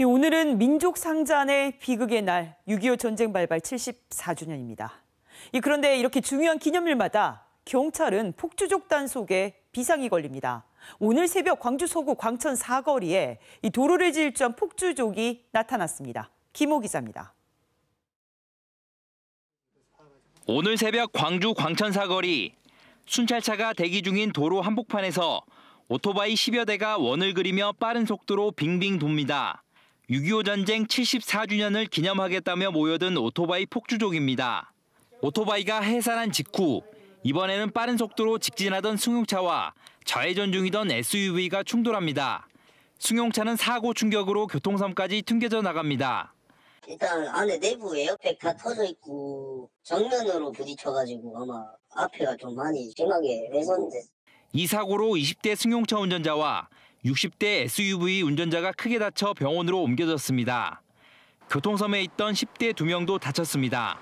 오늘은 민족 상잔의 비극의 날, 6.25 전쟁 발발 74주년입니다. 그런데 이렇게 중요한 기념일마다 경찰은 폭주족 단속에 비상이 걸립니다. 오늘 새벽 광주 서구 광천 사거리에 이 도로를 질주한 폭주족이 나타났습니다. 김호 기자입니다. 오늘 새벽 광주 광천 사거리 순찰차가 대기 중인 도로 한복판에서 오토바이 10여 대가 원을 그리며 빠른 속도로 빙빙 돕니다. 6.25 전쟁 74주년을 기념하겠다며 모여든 오토바이 폭주족입니다. 오토바이가 해산한 직후 이번에는 빠른 속도로 직진하던 승용차와 좌회전 중이던 SUV가 충돌합니다. 승용차는 사고 충격으로 교통선까지 튕겨져 나갑니다. 일단 안에 내부에 어에다 터져 있고 정면으로 부딪혀가지고 아마 앞에가 좀 많이 심하게 외선돼. 이 사고로 20대 승용차 운전자와 60대 SUV 운전자가 크게 다쳐 병원으로 옮겨졌습니다. 교통섬에 있던 10대 2명도 다쳤습니다.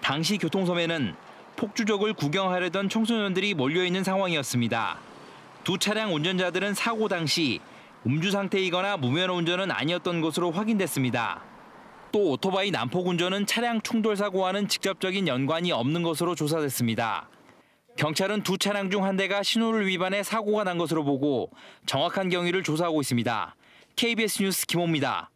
당시 교통섬에는 폭주족을 구경하려던 청소년들이 몰려있는 상황이었습니다. 두 차량 운전자들은 사고 당시 음주 상태이거나 무면 운전은 아니었던 것으로 확인됐습니다. 또 오토바이 난폭 운전은 차량 충돌 사고와는 직접적인 연관이 없는 것으로 조사됐습니다. 경찰은 두 차량 중 한 대가 신호를 위반해 사고가 난 것으로 보고 정확한 경위를 조사하고 있습니다. KBS 뉴스 김호입니다.